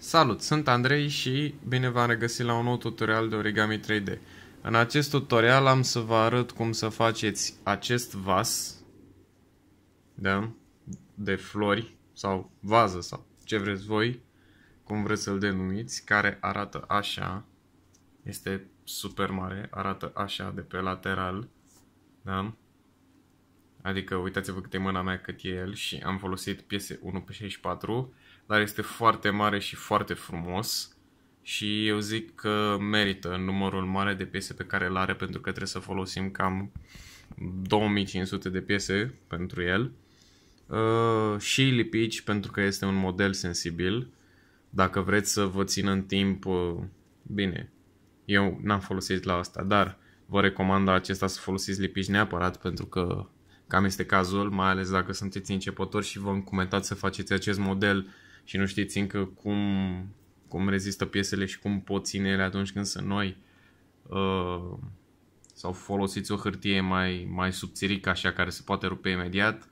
Salut, sunt Andrei și bine v-am regăsit la un nou tutorial de origami 3D. În acest tutorial am să vă arăt cum să faceți acest vas da? de flori sau vază sau ce vreți voi, cum vreți să-l denumiți, care arată așa, este super mare, arată așa de pe lateral, da? Adică uitați-vă câte mâna mea cât e el și am folosit piese 1 pe 64 dar este foarte mare și foarte frumos și eu zic că merită numărul mare de piese pe care îl are pentru că trebuie să folosim cam 2500 de piese pentru el uh, și lipici pentru că este un model sensibil. Dacă vreți să vă țin în timp, uh, bine, eu n-am folosit la asta, dar vă recomand la acesta să folosiți lipici neapărat pentru că cam este cazul, mai ales dacă sunteți începători și vă încumetați să faceți acest model și nu știți încă cum, cum rezistă piesele și cum pot ține ele atunci când sunt noi uh, sau folosiți o hârtie mai, mai subțirică așa care se poate rupe imediat,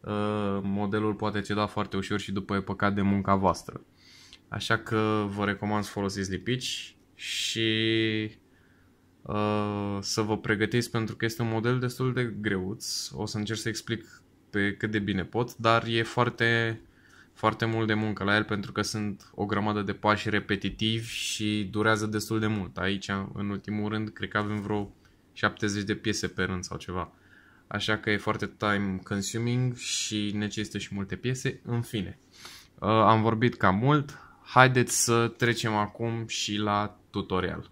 uh, modelul poate ceda foarte ușor și după e păcat de munca voastră. Așa că vă recomand să folosiți lipici și uh, să vă pregătiți pentru că este un model destul de greuț. O să încerc să explic pe cât de bine pot, dar e foarte foarte mult de muncă la el pentru că sunt o grămadă de pași repetitivi și durează destul de mult. Aici, în ultimul rând, cred că avem vreo 70 de piese pe rând sau ceva. Așa că e foarte time consuming și necesită și multe piese. În fine, uh, am vorbit cam mult. Haideți să trecem acum și la tutorial.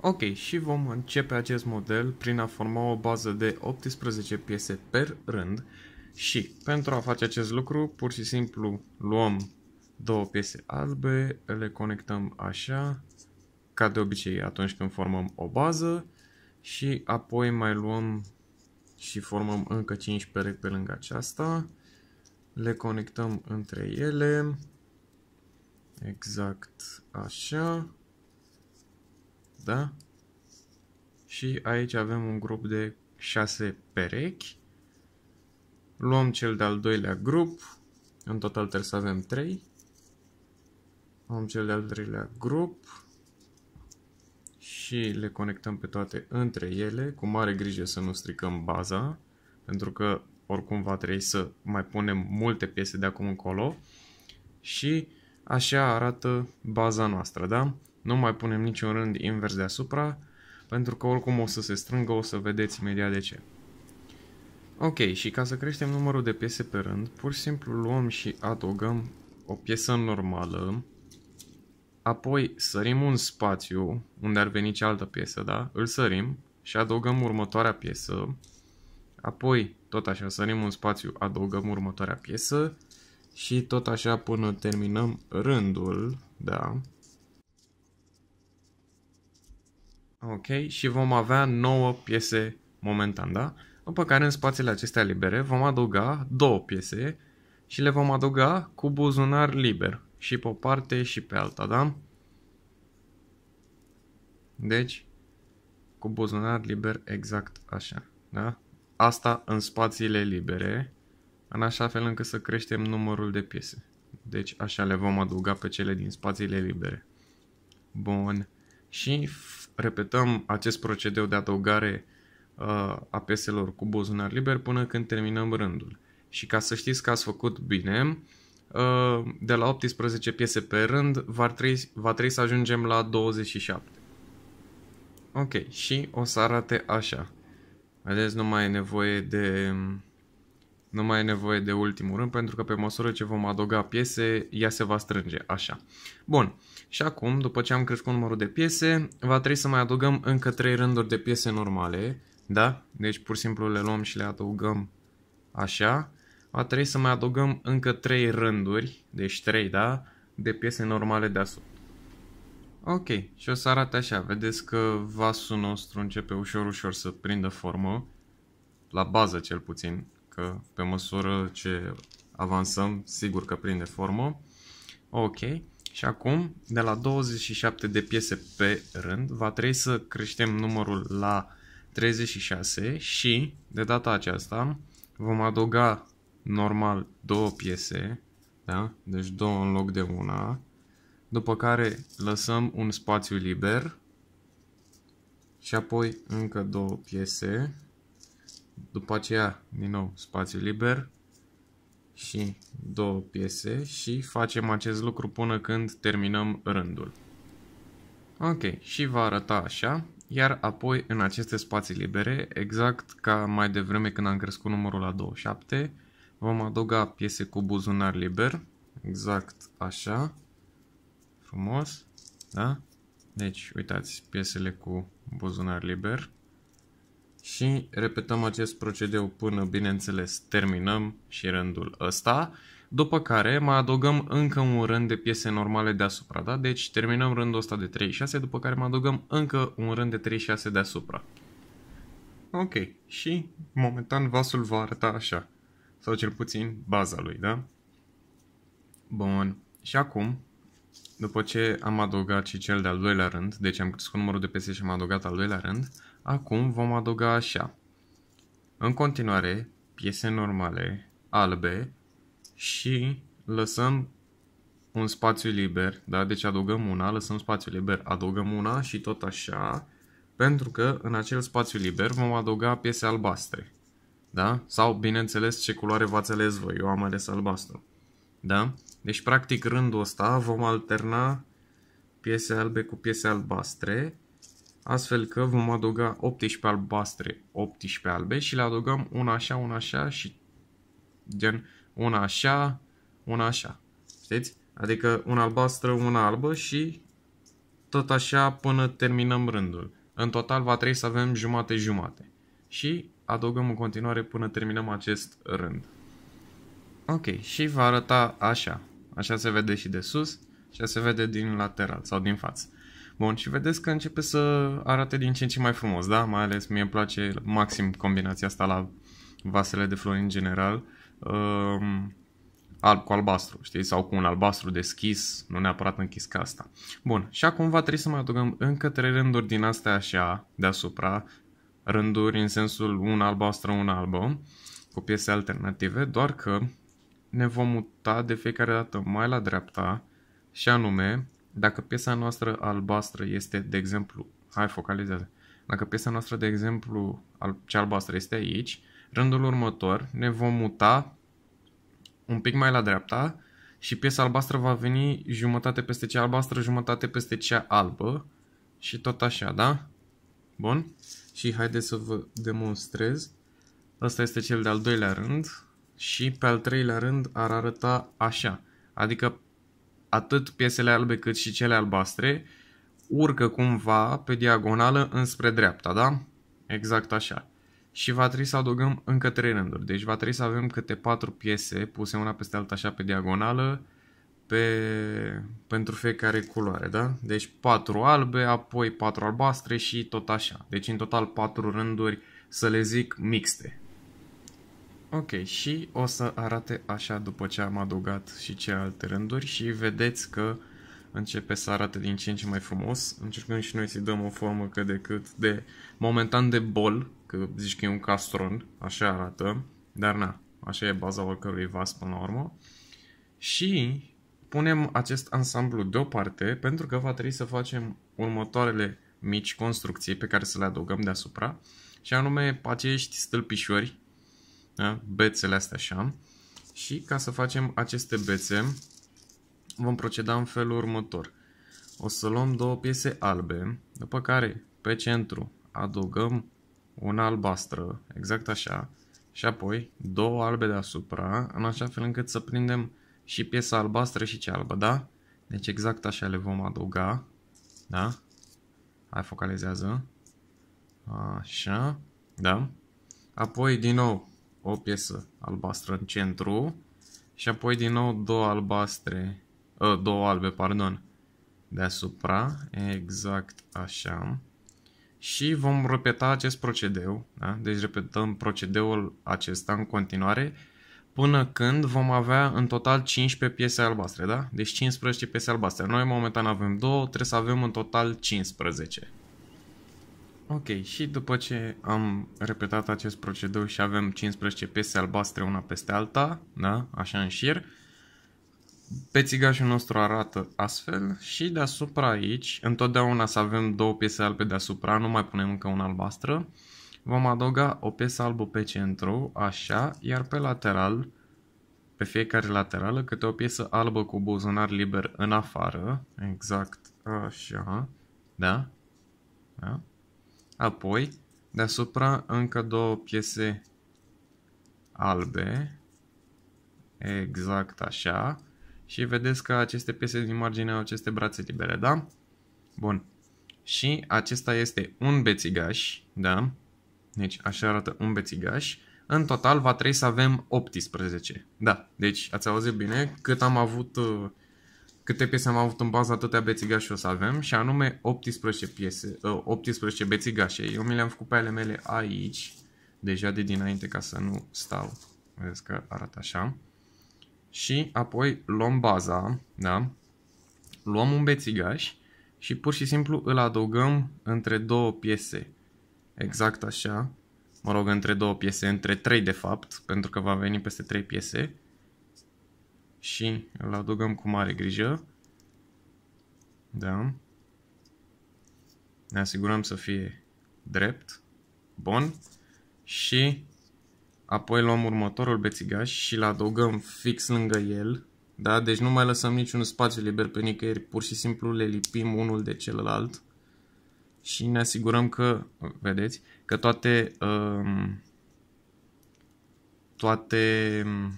Ok, și vom începe acest model prin a forma o bază de 18 piese per rând și pentru a face acest lucru, pur și simplu luăm două piese albe, le conectăm așa, ca de obicei atunci când formăm o bază și apoi mai luăm și formăm încă 5 perechi pe lângă aceasta, le conectăm între ele, exact așa, da? Și aici avem un grup de 6 perechi. Luăm cel de-al doilea grup, în total trebuie să avem 3. Luăm cel de-al treilea grup și le conectăm pe toate între ele, cu mare grijă să nu stricăm baza, pentru că oricum va trebui să mai punem multe piese de acum încolo și așa arată baza noastră, da? Nu mai punem niciun rând invers deasupra, pentru că oricum o să se strângă, o să vedeți imediat de ce. Ok, și ca să creștem numărul de piese pe rând, pur și simplu luăm și adăugăm o piesă normală, apoi sărim un spațiu unde ar veni cealaltă piesă, da? Îl sărim și adăugăm următoarea piesă, apoi tot așa sărim un spațiu, adăugăm următoarea piesă și tot așa până terminăm rândul, da? Ok? Și vom avea 9 piese momentan, da? După care în spațiile acestea libere vom adăuga două piese și le vom adăuga cu buzunar liber. Și pe o parte și pe alta, da? Deci, cu buzunar liber exact așa, da? Asta în spațiile libere, în așa fel încât să creștem numărul de piese. Deci așa le vom adăuga pe cele din spațiile libere. Bun. Și repetăm acest procedeu de adăugare uh, a peselor cu buzunar liber până când terminăm rândul. Și ca să știți că ați făcut bine, uh, de la 18 piese pe rând va trebui, va trebui să ajungem la 27. Ok, și o să arate așa. Vedeți, nu mai e nevoie de nu mai e nevoie de ultimul rând pentru că pe măsură ce vom adăuga piese, ea se va strânge, așa. Bun, și acum, după ce am crescut numărul de piese, va trebui să mai adăugăm încă 3 rânduri de piese normale, da? Deci pur și simplu le luăm și le adăugăm așa. Va trebui să mai adăugăm încă 3 rânduri, deci 3, da? De piese normale deasupra. Ok, și o să arate așa, vedeți că vasul nostru începe ușor-ușor să prindă formă, la bază cel puțin, că pe măsură ce avansăm, sigur că prinde formă. Ok. Și acum, de la 27 de piese pe rând, va trebui să creștem numărul la 36 și, de data aceasta, vom adăuga normal două piese, da? deci două în loc de una, după care lăsăm un spațiu liber și apoi încă două piese după aceea, din nou, spațiu liber și două piese și facem acest lucru până când terminăm rândul. Ok, și va arăta așa, iar apoi în aceste spații libere, exact ca mai devreme când am crescut numărul la 27, vom adăuga piese cu buzunar liber, exact așa, frumos, da? Deci, uitați, piesele cu buzunar liber și repetăm acest procedeu până, bineînțeles, terminăm și rândul ăsta, după care mai adăugăm încă un rând de piese normale deasupra, da? Deci terminăm rândul ăsta de 36, după care mai adăugăm încă un rând de 36 deasupra. Ok, și momentan vasul va arăta așa, sau cel puțin baza lui, da? Bun, și acum, după ce am adăugat și cel de-al doilea rând, deci am crescut numărul de piese și am adăugat al doilea rând, uh, Acum vom adăuga așa. În continuare, piese normale, albe și lăsăm un spațiu liber, da? deci adăugăm una, lăsăm spațiu liber, adăugăm una și tot așa, pentru că în acel spațiu liber vom adăuga piese albastre. Da? Sau, bineînțeles, ce culoare v-ați ales voi. Eu am ales albastru. Da? Deci, practic, rândul ăsta vom alterna piese albe cu piese albastre astfel că vom adăuga 18 albastre, 18 albe și le adăugăm una așa, una așa și gen una așa, una așa. Știți? Adică una albastră, una albă și tot așa până terminăm rândul. În total va trebui să avem jumate-jumate. Și adăugăm în continuare până terminăm acest rând. Ok, și va arăta așa. Așa se vede și de sus așa se vede din lateral sau din față. Bun, și vedeți că începe să arate din ce în ce mai frumos, da? Mai ales mie îmi place maxim combinația asta la vasele de flori în general. Um, alb cu albastru, știi? Sau cu un albastru deschis, nu neapărat închis ca asta. Bun, și acum va trebui să mai adăugăm încă trei rânduri din astea așa, deasupra, rânduri în sensul un albastru, un albă, cu piese alternative, doar că ne vom muta de fiecare dată mai la dreapta și anume dacă piesa noastră albastră este, de exemplu, hai, focalizează, dacă piesa noastră, de exemplu, cea albastră este aici, rândul următor ne vom muta un pic mai la dreapta și piesa albastră va veni jumătate peste cea albastră, jumătate peste cea albă și tot așa, da? Bun? Și haideți să vă demonstrez. Ăsta este cel de-al doilea rând și pe al treilea rând ar arăta așa. Adică atât piesele albe cât și cele albastre urcă cumva pe diagonală înspre dreapta, da? Exact așa. Și va trebui să adăugăm încă trei rânduri. Deci va trebui să avem câte patru piese puse una peste alta așa pe diagonală pe, pentru fiecare culoare, da? Deci patru albe, apoi patru albastre și tot așa. Deci în total patru rânduri, să le zic, mixte. Ok, și o să arate așa după ce am adăugat și ce alte rânduri și vedeți că începe să arate din ce în ce mai frumos. Încercăm și noi să-i dăm o formă cât de cât de momentan de bol, că zici că e un castron, așa arată, dar na, așa e baza oricărui vas până la urmă. Și punem acest ansamblu deoparte pentru că va trebui să facem următoarele mici construcții pe care să le adăugăm deasupra și anume acești stâlpișori da? bețele astea așa. Și ca să facem aceste bețe, vom proceda în felul următor. O să luăm două piese albe, după care pe centru adăugăm una albastră, exact așa, și apoi două albe deasupra, în așa fel încât să prindem și piesa albastră și cea albă, da? Deci exact așa le vom adăuga, da? Hai, focalizează. Așa, da? Apoi, din nou, o piesă albastră în centru și apoi din nou două albastre, ă, două albe, pardon, deasupra, exact așa. Și vom repeta acest procedeu, da? deci repetăm procedeul acesta în continuare până când vom avea în total 15 piese albastre, da? Deci 15 piese albastre. Noi momentan avem 2, trebuie să avem în total 15. Ok, și după ce am repetat acest procedeu și avem 15 piese albastre una peste alta, da, așa în șir, pețigașul nostru arată astfel și deasupra aici, întotdeauna să avem două piese albe deasupra, nu mai punem încă una albastră, vom adăuga o piesă albă pe centru, așa, iar pe lateral, pe fiecare laterală, câte o piesă albă cu buzunar liber în afară, exact așa, da, da, Apoi, deasupra încă două piese albe, exact așa, și vedeți că aceste piese din margine au aceste brațe libere, da? Bun. Și acesta este un bețigaș, da? Deci așa arată un bețigaș. În total va trebui să avem 18. Da, deci ați auzit bine cât am avut uh, câte piese am avut în bază, atâtea bețigașe o să avem și anume 18 piese, 18 ă, bețigașe. Eu mi le-am făcut pe ale mele aici, deja de dinainte ca să nu stau. Vedeți că arată așa. Și apoi luăm baza, da? Luăm un bețigaș și pur și simplu îl adăugăm între două piese. Exact așa. Mă rog, între două piese, între trei de fapt, pentru că va veni peste trei piese și îl adăugăm cu mare grijă. Da. Ne asigurăm să fie drept. Bun. Și apoi luăm următorul bețigaș și îl adăugăm fix lângă el. Da? Deci nu mai lăsăm niciun spațiu liber pe nicăieri, pur și simplu le lipim unul de celălalt și ne asigurăm că, vedeți, că toate, um, toate um,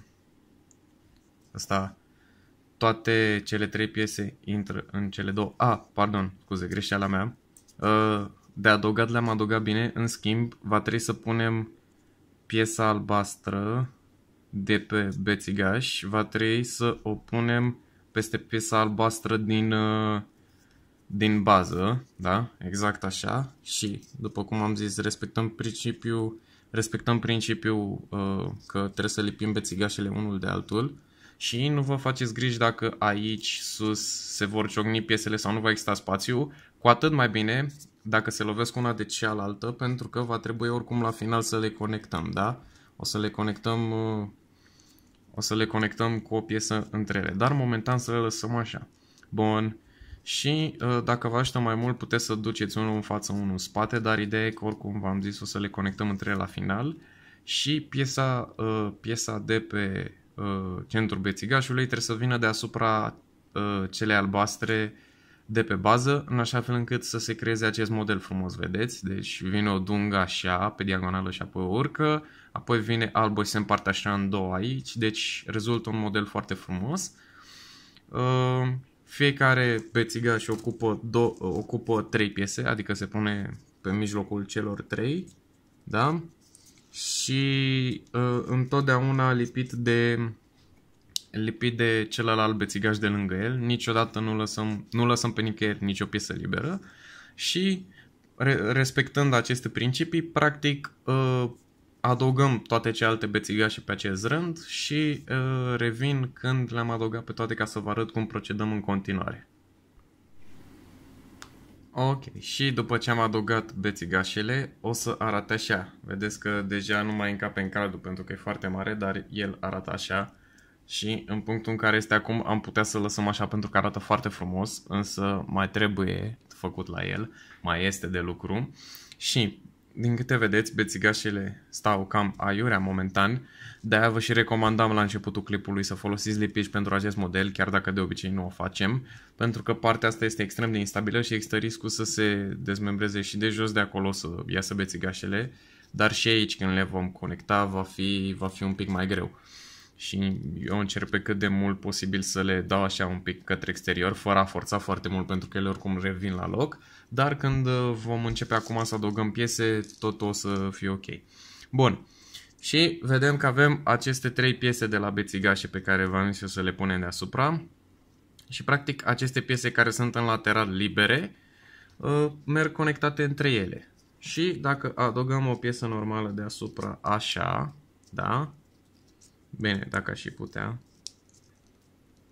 Asta, toate cele trei piese intră în cele două. A, ah, pardon, scuze, greșeala mea. Ă, de adăugat le-am adăugat bine, în schimb va trebui să punem piesa albastră de pe Bețigaș, va trebui să o punem peste piesa albastră din, ă, din bază, da? Exact așa. Și, după cum am zis, respectăm principiul, respectăm principiul ă, că trebuie să lipim bețigașele unul de altul și nu vă faceți griji dacă aici, sus, se vor ciocni piesele sau nu va exista spațiu, cu atât mai bine dacă se lovesc una de cealaltă, pentru că va trebui oricum la final să le conectăm, da? O să le conectăm, uh, o să le conectăm cu o piesă între ele, dar momentan să le lăsăm așa. Bun. Și uh, dacă vă ajută mai mult, puteți să duceți unul în față, unul în spate, dar ideea e că oricum v-am zis o să le conectăm între ele la final. Și piesa, uh, piesa de pe Uh, centru bețigașului trebuie să vină deasupra uh, cele albastre de pe bază, în așa fel încât să se creeze acest model frumos, vedeți? Deci vine o dungă așa, pe diagonală și apoi o urcă, apoi vine albă și se împarte așa în două aici, deci rezultă un model foarte frumos. Uh, fiecare și ocupă, do- ocupă trei piese, adică se pune pe mijlocul celor trei, da? și uh, întotdeauna lipit de lipit de celălalt bețigaș de lângă el, niciodată nu lăsăm, nu lăsăm pe nicăieri nicio piesă liberă și re- respectând aceste principii, practic uh, adăugăm toate celelalte bețigașe pe acest rând și uh, revin când le-am adăugat pe toate ca să vă arăt cum procedăm în continuare. Ok, și după ce am adăugat bețigașele, o să arate așa. Vedeți că deja nu mai încape în caldul pentru că e foarte mare, dar el arată așa. Și în punctul în care este acum am putea să lăsăm așa pentru că arată foarte frumos, însă mai trebuie făcut la el, mai este de lucru. Și din câte vedeți, bețigașele stau cam aiurea momentan, de-aia vă și recomandam la începutul clipului să folosiți lipici pentru acest model, chiar dacă de obicei nu o facem, pentru că partea asta este extrem de instabilă și există riscul să se dezmembreze și de jos de acolo să iasă bețigașele, dar și aici când le vom conecta va fi, va fi un pic mai greu. Și eu încerc pe cât de mult posibil să le dau așa un pic către exterior, fără a forța foarte mult pentru că ele oricum revin la loc, dar când uh, vom începe acum să adăugăm piese, tot o să fie ok. Bun. Și vedem că avem aceste trei piese de la bețigașe pe care v-am zis eu să le punem deasupra. Și practic aceste piese care sunt în lateral libere uh, merg conectate între ele. Și dacă adăugăm o piesă normală deasupra așa, da? Bine, dacă și putea.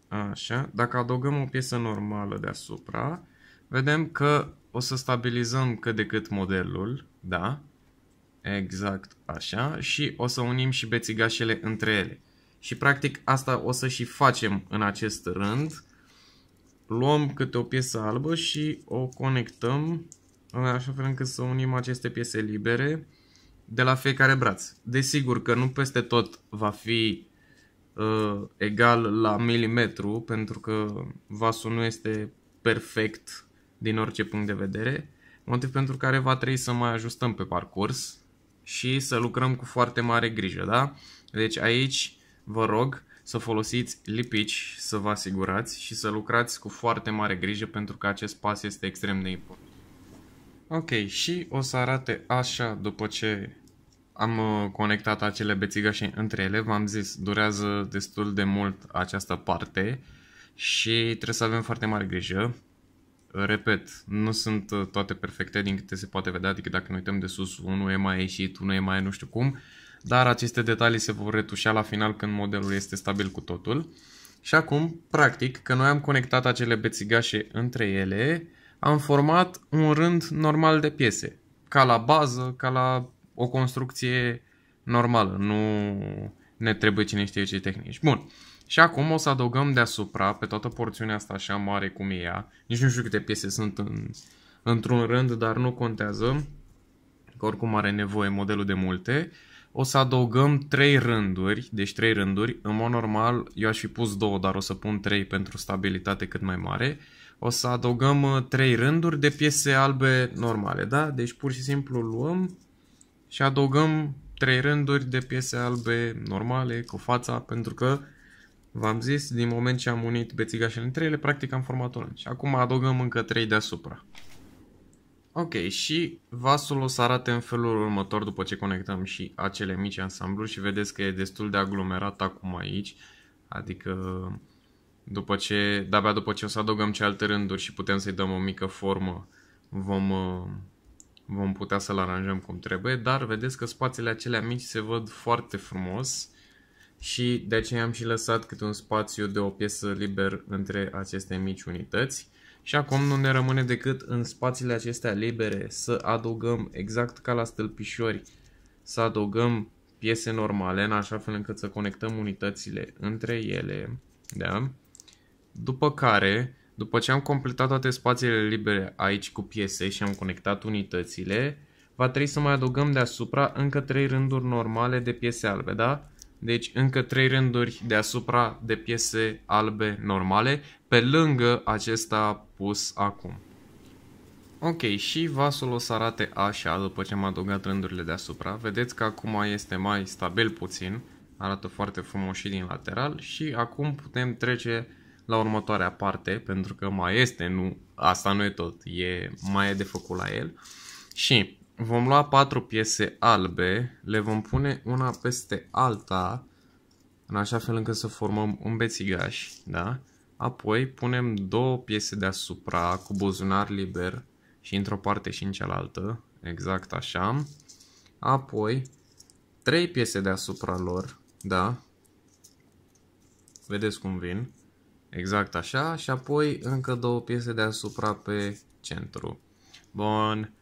Așa, dacă adăugăm o piesă normală deasupra, vedem că o să stabilizăm cât de cât modelul, da? Exact așa. Și o să unim și bețigașele între ele. Și practic asta o să și facem în acest rând. Luăm câte o piesă albă și o conectăm în așa fel încât să unim aceste piese libere de la fiecare braț. Desigur că nu peste tot va fi uh, egal la milimetru pentru că vasul nu este perfect din orice punct de vedere, motiv pentru care va trebui să mai ajustăm pe parcurs și să lucrăm cu foarte mare grijă, da? Deci aici vă rog să folosiți lipici, să vă asigurați și să lucrați cu foarte mare grijă pentru că acest pas este extrem de important. Ok, și o să arate așa după ce am uh, conectat acele bețigașe între ele. V-am zis, durează destul de mult această parte și trebuie să avem foarte mare grijă. Repet, nu sunt uh, toate perfecte din câte se poate vedea, adică dacă ne uităm de sus, unul e mai ieșit, unul e mai nu știu cum, dar aceste detalii se vor retușa la final când modelul este stabil cu totul. Și acum, practic, că noi am conectat acele bețigașe între ele, am format un rând normal de piese, ca la bază, ca la o construcție normală, nu ne trebuie cine știe ce tehnici. Bun, și acum o să adăugăm deasupra, pe toată porțiunea asta așa mare cum e ea. Nici nu știu câte piese sunt în, într-un rând, dar nu contează. Că oricum are nevoie modelul de multe. O să adăugăm 3 rânduri, deci 3 rânduri. În mod normal, eu aș fi pus 2, dar o să pun 3 pentru stabilitate cât mai mare. O să adăugăm 3 uh, rânduri de piese albe normale, da? Deci pur și simplu luăm și adăugăm 3 rânduri de piese albe normale cu fața, pentru că V-am zis, din moment ce am unit bețigașele între ele, practic am format un Și acum adăugăm încă 3 deasupra. Ok, și vasul o să arate în felul următor după ce conectăm și acele mici ansambluri și vedeți că e destul de aglomerat acum aici. Adică după ce, de-abia după ce o să adăugăm cealaltă rânduri și putem să-i dăm o mică formă, vom, vom putea să-l aranjăm cum trebuie, dar vedeți că spațiile acelea mici se văd foarte frumos și de aceea am și lăsat câte un spațiu de o piesă liber între aceste mici unități. Și acum nu ne rămâne decât în spațiile acestea libere să adăugăm, exact ca la stâlpișori, să adăugăm piese normale, în așa fel încât să conectăm unitățile între ele. Da? După care, după ce am completat toate spațiile libere aici cu piese și am conectat unitățile, va trebui să mai adăugăm deasupra încă 3 rânduri normale de piese albe, da? Deci încă trei rânduri deasupra de piese albe normale, pe lângă acesta pus acum. Ok, și vasul o să arate așa după ce am adăugat rândurile deasupra. Vedeți că acum este mai stabil puțin, arată foarte frumos și din lateral și acum putem trece la următoarea parte, pentru că mai este, nu, asta nu e tot, e, mai e de făcut la el. Și vom lua patru piese albe, le vom pune una peste alta, în așa fel încât să formăm un bețigaș, da? Apoi punem două piese deasupra cu buzunar liber și într-o parte și în cealaltă, exact așa. Apoi trei piese deasupra lor, da? Vedeți cum vin. Exact așa și apoi încă două piese deasupra pe centru. Bun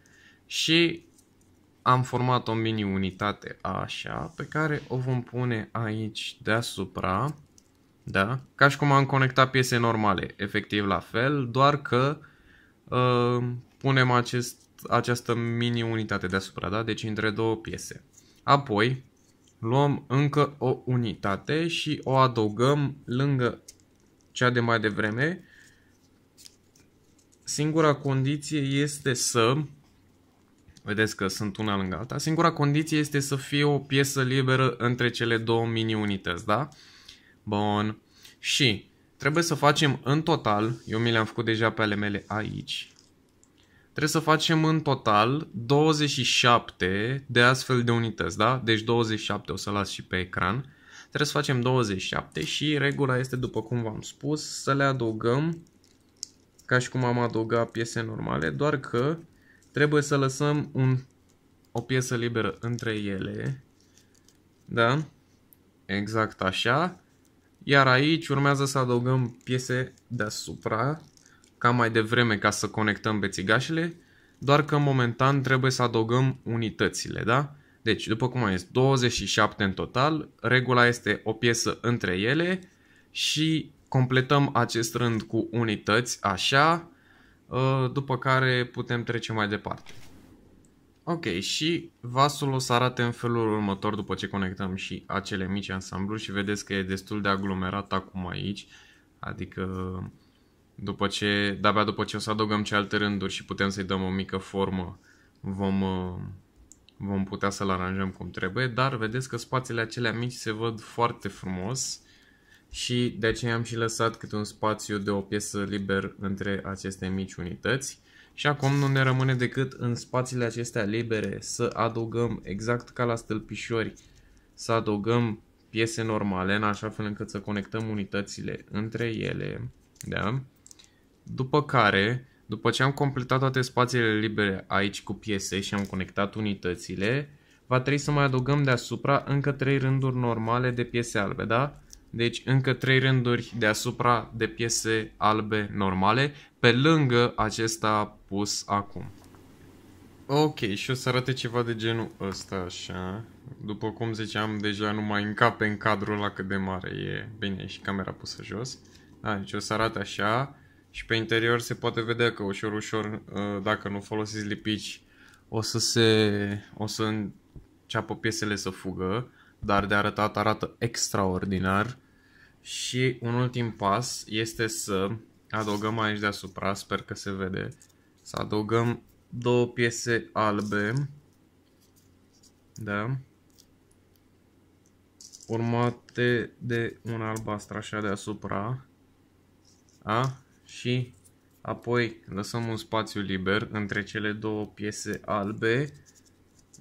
și am format o mini unitate așa pe care o vom pune aici deasupra, da? Ca și cum am conectat piese normale, efectiv la fel, doar că uh, punem acest, această mini unitate deasupra, da? Deci între două piese. Apoi luăm încă o unitate și o adăugăm lângă cea de mai devreme. Singura condiție este să Vedeți că sunt una lângă alta. Singura condiție este să fie o piesă liberă între cele două mini-unități, da? Bun. Și trebuie să facem în total, eu mi le-am făcut deja pe ale mele aici, trebuie să facem în total 27 de astfel de unități, da? Deci 27 o să las și pe ecran. Trebuie să facem 27 și regula este, după cum v-am spus, să le adăugăm ca și cum am adăugat piese normale, doar că Trebuie să lăsăm un, o piesă liberă între ele. Da? Exact așa. Iar aici urmează să adăugăm piese deasupra, ca mai devreme ca să conectăm bețigașele, doar că momentan trebuie să adăugăm unitățile, da? Deci, după cum am zis, 27 în total, regula este o piesă între ele și completăm acest rând cu unități, așa, Uh, după care putem trece mai departe. Ok, și vasul o să arate în felul următor după ce conectăm și acele mici ansambluri și vedeți că e destul de aglomerat acum aici, adică după ce, de-abia după ce o să adăugăm alte rânduri și putem să-i dăm o mică formă, vom, uh, vom putea să-l aranjăm cum trebuie, dar vedeți că spațiile acelea mici se văd foarte frumos și de aceea am și lăsat câte un spațiu de o piesă liber între aceste mici unități. Și acum nu ne rămâne decât în spațiile acestea libere să adăugăm, exact ca la stâlpișori, să adăugăm piese normale, în așa fel încât să conectăm unitățile între ele. Da? După care, după ce am completat toate spațiile libere aici cu piese și am conectat unitățile, va trebui să mai adăugăm deasupra încă trei rânduri normale de piese albe, da? Deci încă 3 rânduri deasupra de piese albe normale, pe lângă acesta pus acum. Ok, și o să arate ceva de genul ăsta, așa. După cum ziceam, deja nu mai încape în cadrul la cât de mare e. Bine, și camera pusă jos. Da, deci o să arate așa. Și pe interior se poate vedea că ușor, ușor, ă, dacă nu folosiți lipici, o să se... o să înceapă piesele să fugă. Dar de arătat arată extraordinar. Și un ultim pas este să adăugăm aici deasupra, sper că se vede, să adăugăm două piese albe, da, urmate de un albastru așa deasupra, a, și apoi lăsăm un spațiu liber între cele două piese albe,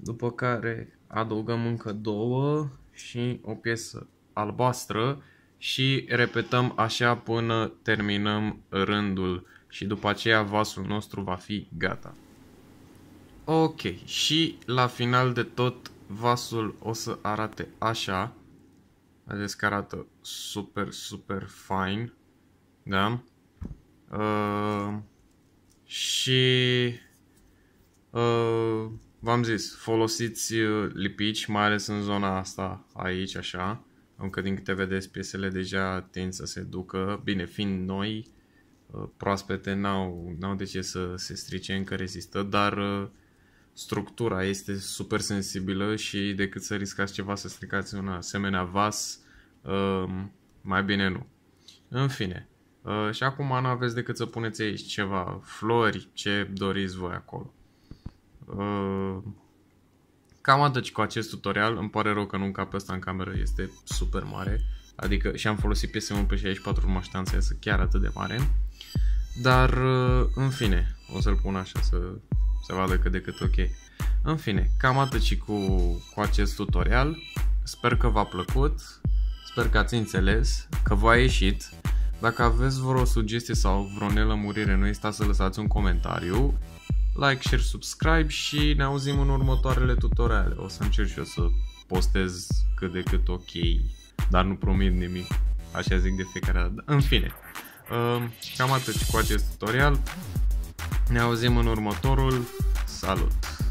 după care adăugăm încă două și o piesă albastră, și repetăm așa până terminăm rândul și după aceea vasul nostru va fi gata. Ok, și la final de tot vasul o să arate așa. Vedeți că arată super, super fine. Da? Uh, și uh, v-am zis, folosiți uh, lipici, mai ales în zona asta aici, așa. Încă din câte vedeți, piesele deja tind să se ducă. Bine, fiind noi, uh, proaspete n-au, n-au de ce să se strice, încă rezistă, dar uh, structura este super sensibilă și decât să riscați ceva să stricați un asemenea vas, um, mai bine nu. În fine, uh, și acum nu aveți decât să puneți aici ceva, flori, ce doriți voi acolo. Cam atât cu acest tutorial, îmi pare rău că nu încap ăsta în cameră, este super mare. Adică și am folosit PSM pe 64 urmă ștanța să chiar atât de mare. Dar, uh, în fine, o să-l pun așa să se vadă cât de cât ok. În fine, cam atât și cu, cu acest tutorial. Sper că v-a plăcut, sper că ați înțeles, că v-a ieșit. Dacă aveți vreo sugestie sau vreo nelămurire, nu este să lăsați un comentariu like, share, subscribe și ne auzim în următoarele tutoriale. O să încerc și eu să postez cât de cât ok, dar nu promit nimic. Așa zic de fiecare dată. În fine, um, cam atât cu acest tutorial. Ne auzim în următorul. Salut!